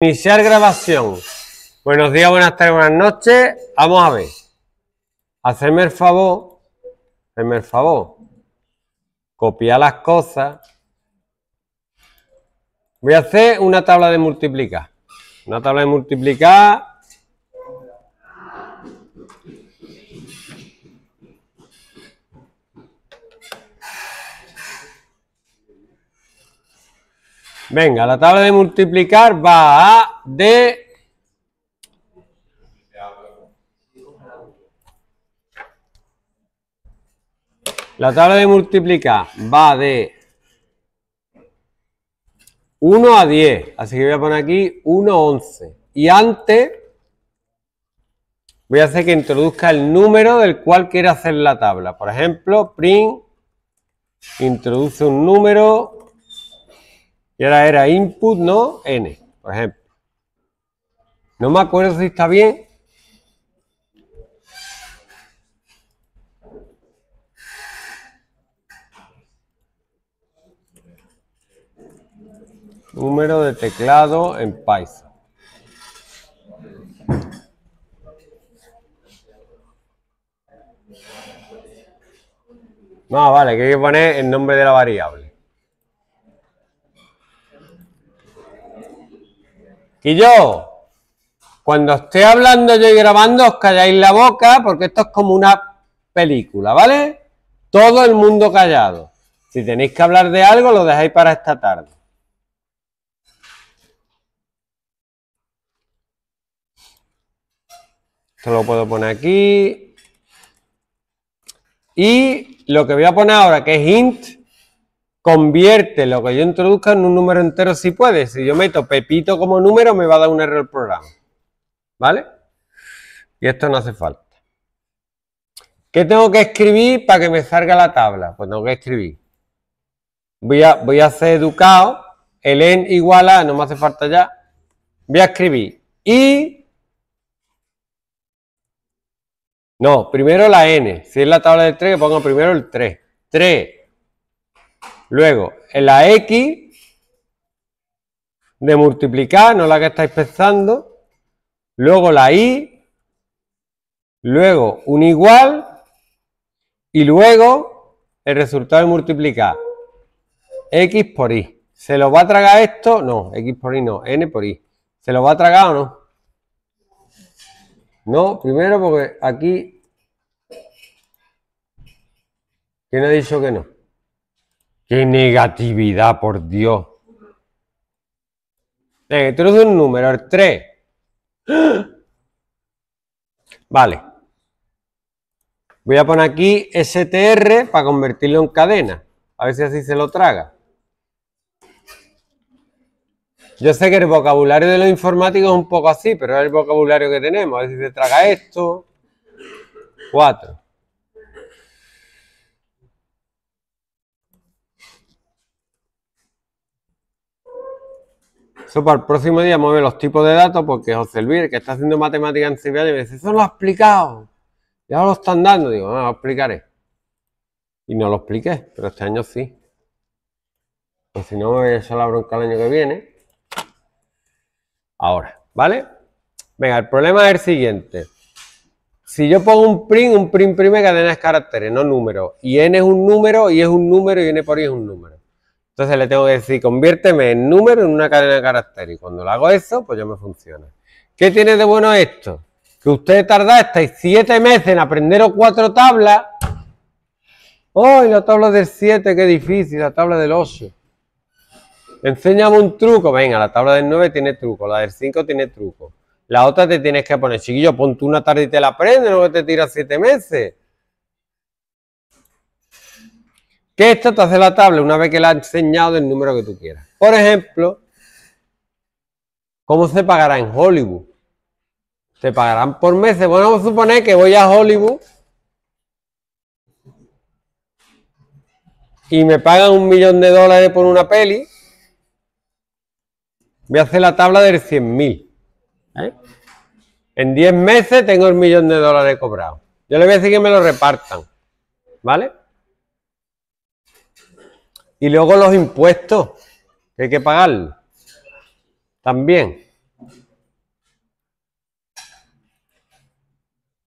Iniciar grabación. Buenos días, buenas tardes, buenas noches. Vamos a ver. hacerme el favor. Hacerme el favor. Copiar las cosas. Voy a hacer una tabla de multiplicar. Una tabla de multiplicar Venga, la tabla de multiplicar va a de... La tabla de multiplicar va de 1 a 10, así que voy a poner aquí 1 a 11. Y antes voy a hacer que introduzca el número del cual quiere hacer la tabla. Por ejemplo, print introduce un número y ahora era input no n, por ejemplo. No me acuerdo si está bien. Número de teclado en Python. No, vale, que hay que poner el nombre de la variable. Y yo, cuando esté hablando yo y grabando, os calláis la boca porque esto es como una película, ¿vale? Todo el mundo callado. Si tenéis que hablar de algo, lo dejáis para esta tarde. Esto lo puedo poner aquí. Y lo que voy a poner ahora, que es int, convierte lo que yo introduzca en un número entero si puede. Si yo meto Pepito como número, me va a dar un error el programa. ¿Vale? Y esto no hace falta. ¿Qué tengo que escribir para que me salga la tabla? Pues tengo que escribir. Voy a, voy a hacer educado. El n igual a, no me hace falta ya. Voy a escribir. Y... No, primero la n. Si es la tabla del 3, pongo primero el 3. 3 Luego, la X de multiplicar, no la que estáis pensando. Luego la Y. Luego un igual. Y luego el resultado de multiplicar. X por Y. ¿Se lo va a tragar esto? No, X por Y no, N por Y. ¿Se lo va a tragar o no? No, primero porque aquí... ¿Quién ha dicho que no? Qué negatividad, por Dios. Dentro de un número, el 3. Vale. Voy a poner aquí STR para convertirlo en cadena. A ver si así se lo traga. Yo sé que el vocabulario de los informáticos es un poco así, pero es el vocabulario que tenemos. A ver si se traga esto. 4. Eso para el próximo día mueve los tipos de datos porque José servir que está haciendo matemática en Sevilla, me dice, eso lo ha explicado. Ya lo están dando. Digo, ah, lo explicaré. Y no lo expliqué, pero este año sí. Pues si no, me voy a echar la bronca el año que viene. Ahora, ¿vale? Venga, el problema es el siguiente. Si yo pongo un print, un print prime cadena de caracteres, no número. Y n es un número, y es un número, y n por i es un número. Entonces le tengo que decir, conviérteme en número en una cadena de carácter. Y cuando le hago eso, pues ya me funciona. ¿Qué tiene de bueno esto? Que usted tarda hasta siete meses en aprender cuatro tablas. ¡Oh, la tabla del 7, qué difícil! La tabla del 8. Enséñame un truco. Venga, la tabla del 9 tiene truco, la del 5 tiene truco. La otra te tienes que poner, chiquillo, pon tú una tarde y te la aprendes, no te tiras siete meses. que esto? te hace la tabla una vez que la has enseñado el número que tú quieras. Por ejemplo, ¿cómo se pagará en Hollywood? Se pagarán por meses. Bueno, vamos a suponer que voy a Hollywood y me pagan un millón de dólares por una peli. Voy a hacer la tabla del 100.000. ¿eh? En 10 meses tengo el millón de dólares cobrado. Yo le voy a decir que me lo repartan. ¿Vale? Y luego los impuestos, que hay que pagar también.